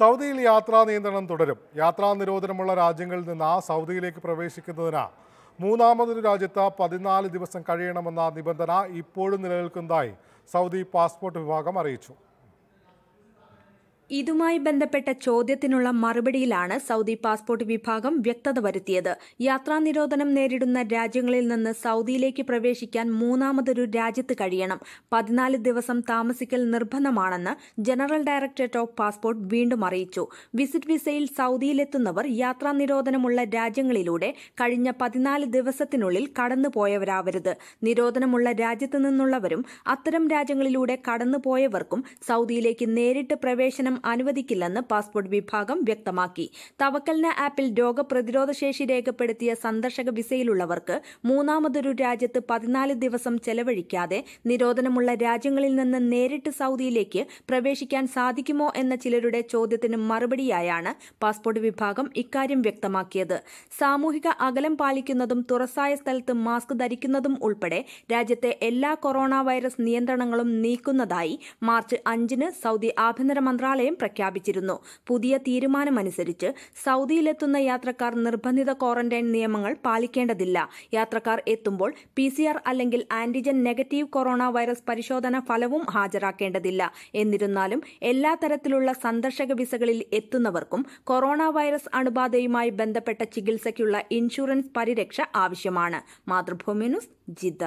സൗദിയിൽ യാത്രാ നിയന്ത്രണം തുടരും യാത്രാ നിരോധനമുള്ള രാജ്യങ്ങളിൽ നിന്ന് ആ സൗദിയിലേക്ക് പ്രവേശിക്കുന്നതിന് മൂന്നാമതൊരു രാജ്യത്ത് പതിനാല് ദിവസം കഴിയണമെന്ന നിബന്ധന ഇപ്പോഴും നിലനിൽക്കുന്നതായി സൗദി പാസ്പോർട്ട് വിഭാഗം അറിയിച്ചു ഇതുമായി ബന്ധപ്പെട്ട ചോദ്യത്തിനുള്ള മറുപടിയിലാണ് സൗദി പാസ്പോർട്ട് വിഭാഗം വ്യക്തത വരുത്തിയത് യാത്രാ നിരോധനം നേരിടുന്ന രാജ്യങ്ങളിൽ നിന്ന് സൗദിയിലേക്ക് പ്രവേശിക്കാൻ മൂന്നാമതൊരു രാജ്യത്ത് കഴിയണം പതിനാല് ദിവസം താമസിക്കൽ നിർബന്ധമാണെന്ന് ജനറൽ ഡയറക്ടറേറ്റ് ഓഫ് പാസ്പോർട്ട് വീണ്ടും അറിയിച്ചു വിസിറ്റ് വിസയിൽ സൗദിയിലെത്തുന്നവർ യാത്രാ നിരോധനമുള്ള രാജ്യങ്ങളിലൂടെ കഴിഞ്ഞ പതിനാല് ദിവസത്തിനുള്ളിൽ കടന്നുപോയവരാവരുത് നിരോധനമുള്ള രാജ്യത്തു നിന്നുള്ളവരും അത്തരം രാജ്യങ്ങളിലൂടെ കടന്നുപോയവർക്കും സൗദിയിലേക്ക് നേരിട്ട് പ്രവേശനം പ്രവേശനം അനുവദിക്കില്ലെന്ന് പാസ്പോർട്ട് വിഭാഗം വ്യക്തമാക്കി തവക്കൽന ആപ്പിൽ രോഗപ്രതിരോധ ശേഷി രേഖപ്പെടുത്തിയ സന്ദർശക വിസയിലുള്ളവർക്ക് മൂന്നാമതൊരു രാജ്യത്ത് പതിനാല് ദിവസം ചെലവഴിക്കാതെ നിരോധനമുള്ള രാജ്യങ്ങളിൽ നിന്ന് നേരിട്ട് സൌദിയിലേക്ക് പ്രവേശിക്കാൻ സാധിക്കുമോ എന്ന ചിലരുടെ ചോദ്യത്തിന് മറുപടിയായാണ് പാസ്പോർട്ട് വിഭാഗം ഇക്കാര്യം വ്യക്തമാക്കിയത് സാമൂഹിക അകലം പാലിക്കുന്നതും തുറസായ സ്ഥലത്ത് മാസ്ക് ധരിക്കുന്നതും ഉൾപ്പെടെ രാജ്യത്തെ എല്ലാ കൊറോണ വൈറസ് നിയന്ത്രണങ്ങളും നീക്കുന്നതായി മാർച്ച് അഞ്ചിന് സൌദി ആഭ്യന്തര മന്ത്രാലയം നയം പ്രഖ്യാപിച്ചിരുന്നു പുതിയ തീരുമാനമനുസരിച്ച് സൗദിയിലെത്തുന്ന യാത്രക്കാർ നിർബന്ധിത ക്വാറന്റൈൻ നിയമങ്ങൾ പാലിക്കേണ്ടതില്ല യാത്രക്കാർ എത്തുമ്പോൾ പി അല്ലെങ്കിൽ ആന്റിജൻ നെഗറ്റീവ് കൊറോണ വൈറസ് പരിശോധന ഫലവും ഹാജരാക്കേണ്ടതില്ല എന്നിരുന്നാലും എല്ലാ തരത്തിലുള്ള സന്ദർശക വിസകളിൽ എത്തുന്നവർക്കും കൊറോണ വൈറസ് അണുബാധയുമായി ബന്ധപ്പെട്ട ചികിത്സയ്ക്കുള്ള ഇൻഷുറൻസ് പരിരക്ഷ ആവശ്യമാണ് മാതൃഭൂമി ന്യൂസ് ജിദ്ദ